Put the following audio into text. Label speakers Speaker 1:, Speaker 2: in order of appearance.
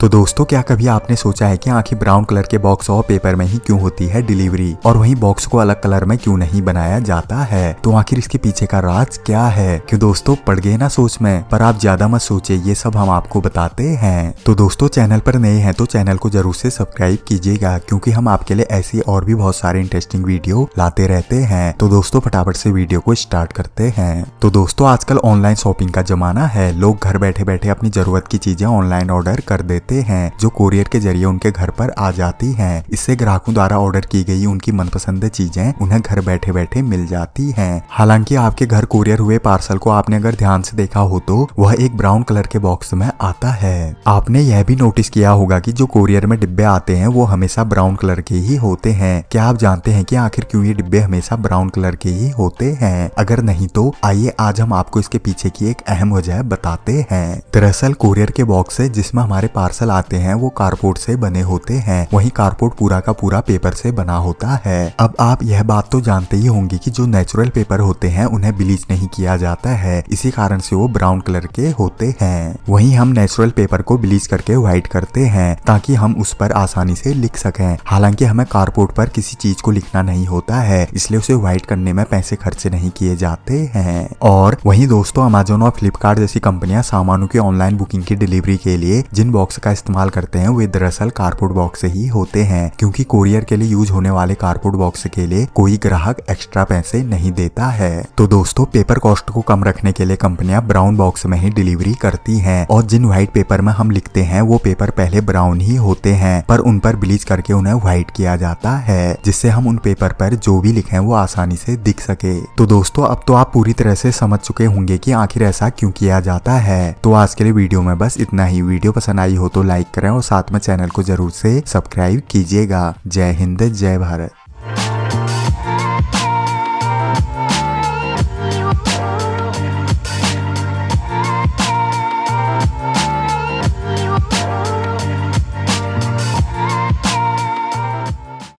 Speaker 1: तो दोस्तों क्या कभी आपने सोचा है कि आखिर ब्राउन कलर के बॉक्स और पेपर में ही क्यों होती है डिलीवरी और वहीं बॉक्स को अलग कलर में क्यों नहीं बनाया जाता है तो आखिर इसके पीछे का राज क्या है क्यों दोस्तों पड़ गए ना सोच में पर आप ज्यादा मत सोचे ये सब हम आपको बताते हैं तो दोस्तों चैनल पर नए हैं तो चैनल को जरूर से सब्सक्राइब कीजिएगा क्यूँकी हम आपके लिए ऐसी और भी बहुत सारे इंटरेस्टिंग वीडियो लाते रहते हैं तो दोस्तों फटाफट से वीडियो को स्टार्ट करते हैं तो दोस्तों आजकल ऑनलाइन शॉपिंग का जमाना है लोग घर बैठे बैठे अपनी जरूरत की चीजें ऑनलाइन ऑर्डर कर देते रहते हैं जो कोरियर के जरिए उनके घर पर आ जाती हैं इससे ग्राहकों द्वारा ऑर्डर की गई उनकी मनपसंद चीजें उन्हें घर बैठे बैठे मिल जाती हैं हालांकि आपके घर कोरियर हुए पार्सल को आपने अगर ध्यान से देखा हो तो वह एक ब्राउन कलर के बॉक्स में आता है आपने यह भी नोटिस किया होगा कि जो कोरियर में डिब्बे आते हैं वो हमेशा ब्राउन कलर के ही होते हैं क्या आप जानते हैं कि आखिर क्यों ये डिब्बे हमेशा ब्राउन कलर के ही होते हैं अगर नहीं तो आइए आज हम आपको इसके पीछे की एक अहम वजह बताते हैं दरअसल कोरियर के बॉक्स है जिसमें हमारे पार्सल पार्सल आते हैं वो कारपोर्ट से बने होते हैं वही कारपोर्ट पूरा का पूरा पेपर से बना होता है अब आप यह बात तो जानते ही होंगे कि जो नेचुरल पेपर होते हैं उन्हें ब्लीच नहीं किया जाता है इसी कारण से वो ब्राउन कलर के होते हैं वही हम नेचुरल पेपर को ब्लीच करके व्हाइट करते हैं ताकि हम उस पर आसानी से लिख सकें हालांकि हमें कारपोर्ट पर किसी चीज को लिखना नहीं होता है इसलिए उसे व्हाइट करने में पैसे खर्च नहीं किए जाते हैं और वही दोस्तों अमेजोन और फ्लिपकार्ट जैसी कंपनियां सामानों की ऑनलाइन बुकिंग की डिलीवरी के लिए जिन बॉक्स का इस्तेमाल करते हैं वे दरअसल कारपोर्ट बॉक्स ही होते हैं क्योंकि कोरियर के लिए यूज होने वाले कारपोर्ट बॉक्स के लिए कोई ग्राहक एक्स्ट्रा पैसे नहीं देता है तो दोस्तों पेपर कॉस्ट को कम रखने के लिए कंपनियां ब्राउन बॉक्स में ही डिलीवरी करती है और जिन व्हाइट पेपर में हम लिखते हैं वो पेपर पहले ब्राउन ही होते हैं पर उन पर ब्लीच करके उन्हें व्हाइट किया जाता है जिससे हम उन पेपर पर जो भी लिखे वो आसानी से दिख सके तो दोस्तों अब तो आप पूरी तरह से समझ चुके होंगे कि आखिर ऐसा क्यों किया जाता है तो आज के लिए वीडियो में बस इतना ही वीडियो पसंद आई हो तो तो लाइक करें और साथ में चैनल को जरूर से सब्सक्राइब कीजिएगा जय हिंद जय भारत